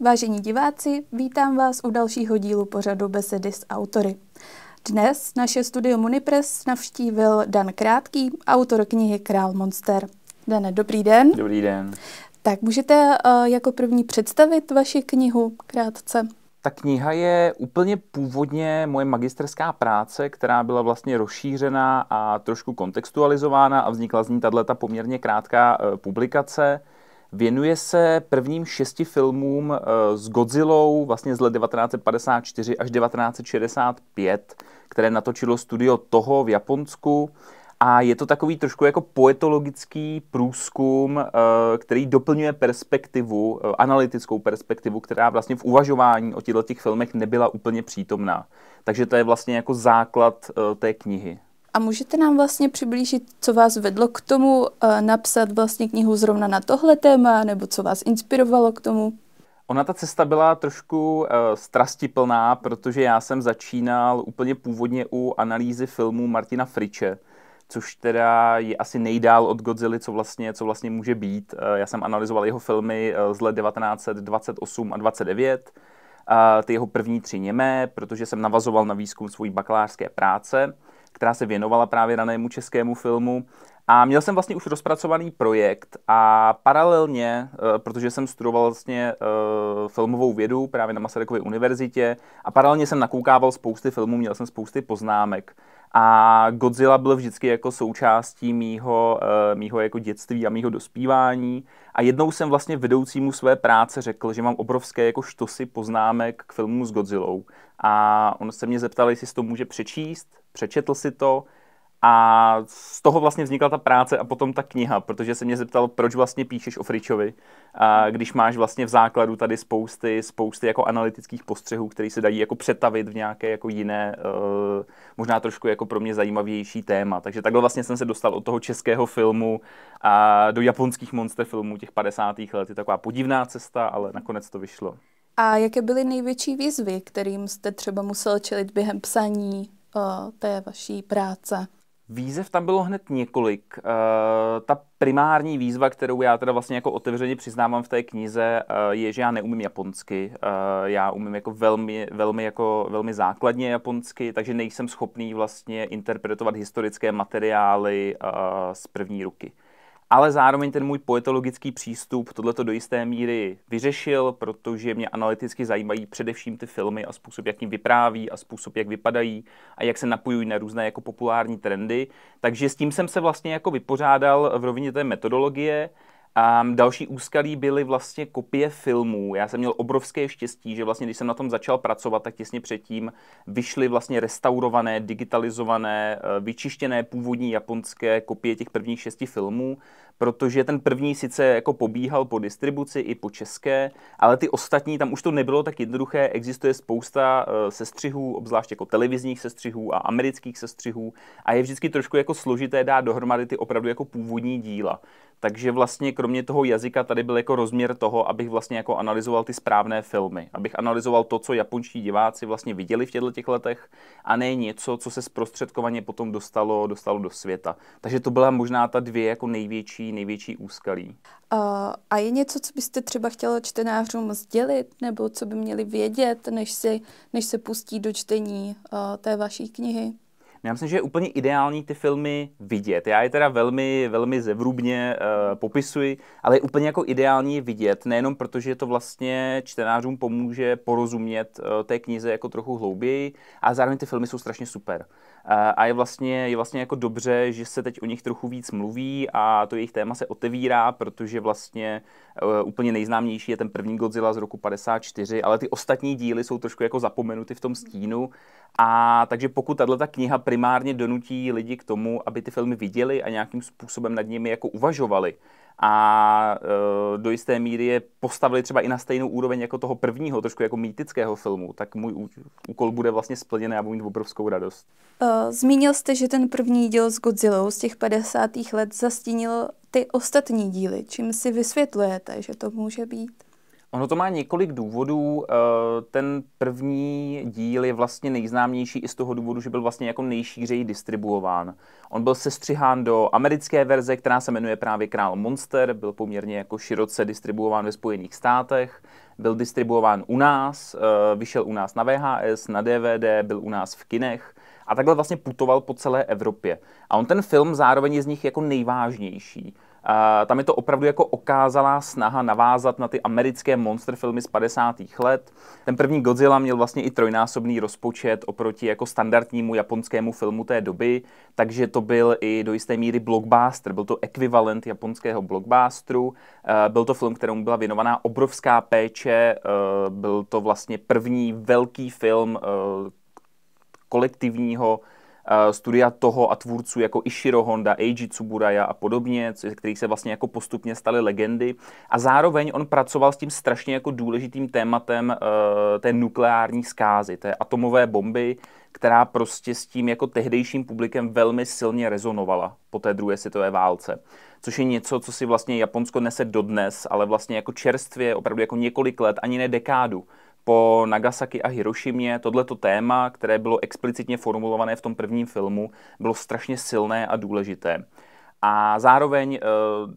Vážení diváci, vítám vás u dalšího dílu pořadu Besedy s autory. Dnes naše studio Munipress navštívil Dan Krátký, autor knihy Král Monster. Dane, dobrý den. Dobrý den. Tak můžete uh, jako první představit vaši knihu krátce? Ta kniha je úplně původně moje magisterská práce, která byla vlastně rozšířena a trošku kontextualizována a vznikla z ní tato poměrně krátká uh, publikace. Věnuje se prvním šesti filmům eh, s Godzillou vlastně z let 1954 až 1965, které natočilo studio toho v Japonsku. A je to takový trošku jako poetologický průzkum, eh, který doplňuje perspektivu, eh, analytickou perspektivu, která vlastně v uvažování o těchto těch filmech nebyla úplně přítomná. Takže to je vlastně jako základ té knihy. A můžete nám vlastně přiblížit, co vás vedlo k tomu eh, napsat vlastně knihu zrovna na tohle téma, nebo co vás inspirovalo k tomu? Ona ta cesta byla trošku uh, strastiplná, protože já jsem začínal úplně původně u analýzy filmů Martina Friče, což teda je asi nejdál od Godzilla, co vlastně, co vlastně může být. Uh, já jsem analyzoval jeho filmy uh, z let 1928 a 29, uh, ty jeho první tři němé, protože jsem navazoval na výzkum svojí bakalářské práce která se věnovala právě danému českému filmu a měl jsem vlastně už rozpracovaný projekt a paralelně, eh, protože jsem studoval vlastně eh, filmovou vědu právě na Masarykově univerzitě a paralelně jsem nakoukával spousty filmů, měl jsem spousty poznámek. A Godzilla byl vždycky jako součástí mýho, eh, mýho jako dětství a mýho dospívání. A jednou jsem vlastně vedoucímu své práce řekl, že mám obrovské jako štosy poznámek k filmu s Godzillou. A on se mě zeptal, jestli si to může přečíst, přečetl si to a z toho vlastně vznikla ta práce a potom ta kniha, protože se mě zeptal, proč vlastně píšeš o Fričovi, a když máš vlastně v základu tady spousty, spousty jako analytických postřehů, které se dají jako přetavit v nějaké jako jiné, uh, možná trošku jako pro mě zajímavější téma. Takže takhle vlastně jsem se dostal od toho českého filmu a do japonských monster filmů těch 50. let. Je taková podivná cesta, ale nakonec to vyšlo. A jaké byly největší výzvy, kterým jste třeba musel čelit během psaní uh, té vaší práce? Výzev tam bylo hned několik. Eh, ta primární výzva, kterou já teda vlastně jako otevřeně přiznávám v té knize, eh, je, že já neumím japonsky. Eh, já umím jako velmi, velmi, jako velmi základně japonsky, takže nejsem schopný vlastně interpretovat historické materiály z první ruky ale zároveň ten můj poetologický přístup tohleto do jisté míry vyřešil, protože mě analyticky zajímají především ty filmy a způsob, jak jim vypráví a způsob, jak vypadají a jak se napojují na různé jako populární trendy. Takže s tím jsem se vlastně jako vypořádal v rovině té metodologie Um, další úskalí byly vlastně kopie filmů. Já jsem měl obrovské štěstí, že vlastně, když jsem na tom začal pracovat, tak těsně předtím vyšly vlastně restaurované, digitalizované, eh, vyčištěné původní japonské kopie těch prvních šesti filmů, protože ten první sice jako pobíhal po distribuci i po české, ale ty ostatní, tam už to nebylo tak jednoduché, existuje spousta uh, sestřihů, obzvlášť jako televizních sestřihů a amerických sestřihů a je vždycky trošku jako složité dát dohromady ty opravdu jako původní díla. Takže vlastně kromě toho jazyka tady byl jako rozměr toho, abych vlastně jako analyzoval ty správné filmy, abych analyzoval to, co japonští diváci vlastně viděli v těchto těch letech a ne něco, co se zprostředkovaně potom dostalo, dostalo do světa. Takže to byla možná ta dvě jako největší, největší úskalí. a je něco, co byste třeba chtěla čtenářům sdělit, nebo co by měli vědět, než, si, než se pustí do čtení uh, té vaší knihy? Já myslím, že je úplně ideální ty filmy vidět. Já je teda velmi, velmi zevrubně uh, popisuji, ale je úplně jako ideální je vidět, nejenom protože to vlastně čtenářům pomůže porozumět uh, té knize jako trochu hlouběji, a zároveň ty filmy jsou strašně super. Uh, a je vlastně, je vlastně jako dobře, že se teď o nich trochu víc mluví a to jejich téma se otevírá, protože vlastně uh, úplně nejznámější je ten první Godzilla z roku 54, ale ty ostatní díly jsou trošku jako zapomenuty v tom stínu. A takže pokud tato kniha primárně donutí lidi k tomu, aby ty filmy viděli a nějakým způsobem nad nimi jako uvažovali a e, do jisté míry je postavili třeba i na stejnou úroveň jako toho prvního, trošku jako mýtického filmu, tak můj úkol bude vlastně splněný a budu mít obrovskou radost. E, zmínil jste, že ten první díl s Godzillou z těch 50. let zastínil ty ostatní díly. Čím si vysvětlujete, že to může být? Ono to má několik důvodů. Eh, ten první díl je vlastně nejznámější i z toho důvodu, že byl vlastně jako nejšířeji distribuován. On byl sestřihán do americké verze, která se jmenuje právě Král Monster, byl poměrně jako široce distribuován ve Spojených státech, byl distribuován u nás, eh, vyšel u nás na VHS, na DVD, byl u nás v kinech a takhle vlastně putoval po celé Evropě. A on ten film zároveň je z nich jako nejvážnější. A tam je to opravdu jako okázalá snaha navázat na ty americké monster filmy z 50. let. Ten první Godzilla měl vlastně i trojnásobný rozpočet oproti jako standardnímu japonskému filmu té doby, takže to byl i do jisté míry blockbuster, byl to ekvivalent japonského blockbusteru. Eh, byl to film, kterému byla věnovaná obrovská péče, eh, byl to vlastně první velký film eh, kolektivního Eh, studia toho a tvůrců jako Ishiro Honda, Eiji Tsuburaya a podobně, ze kterých se vlastně jako postupně staly legendy. A zároveň on pracoval s tím strašně jako důležitým tématem eh, té nukleární zkázy, té atomové bomby, která prostě s tím jako tehdejším publikem velmi silně rezonovala po té druhé světové válce. Což je něco, co si vlastně Japonsko nese dodnes, ale vlastně jako čerstvě, opravdu jako několik let, ani ne dekádu po Nagasaki a Hirošimě tohleto téma, které bylo explicitně formulované v tom prvním filmu, bylo strašně silné a důležité. A zároveň eh,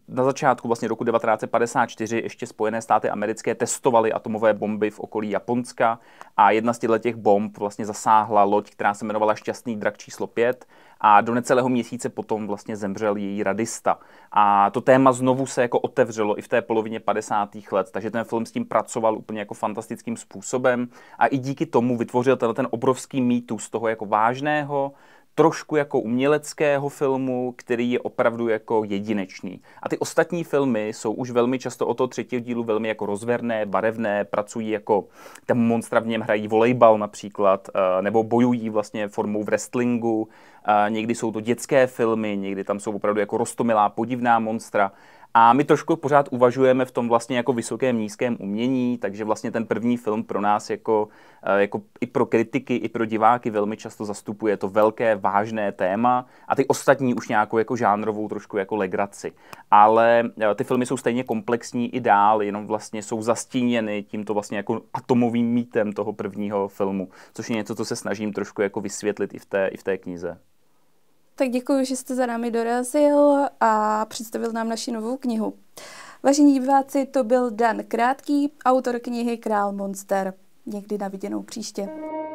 na začátku vlastně roku 1954 ještě Spojené státy americké testovaly atomové bomby v okolí Japonska a jedna z těch bomb vlastně zasáhla loď, která se jmenovala Šťastný drak číslo 5 a do necelého měsíce potom vlastně zemřel její radista. A to téma znovu se jako otevřelo i v té polovině 50. let, takže ten film s tím pracoval úplně jako fantastickým způsobem a i díky tomu vytvořil ten obrovský mýtus toho jako vážného, trošku jako uměleckého filmu, který je opravdu jako jedinečný. A ty ostatní filmy jsou už velmi často o to třetího dílu velmi jako rozverné, barevné, pracují jako, tam monstra v něm hrají volejbal například, eh, nebo bojují vlastně formou v wrestlingu, eh, někdy jsou to dětské filmy, někdy tam jsou opravdu jako rostomilá, podivná monstra. A my trošku pořád uvažujeme v tom vlastně jako vysokém, nízkém umění, takže vlastně ten první film pro nás jako, eh, jako i pro kritiky, i pro diváky velmi často zastupuje to velké, vážné téma a ty ostatní už nějakou jako žánrovou trošku jako legraci. Ale eh, ty filmy jsou stejně komplexní i dál, jenom vlastně jsou zastíněny tímto vlastně jako atomovým mítem toho prvního filmu, což je něco, co se snažím trošku jako vysvětlit i v té, i v té knize. Tak děkuji, že jste za námi dorazil a představil nám naši novou knihu. Vážení diváci, to byl Dan Krátký, autor knihy Král Monster. Někdy na viděnou příště.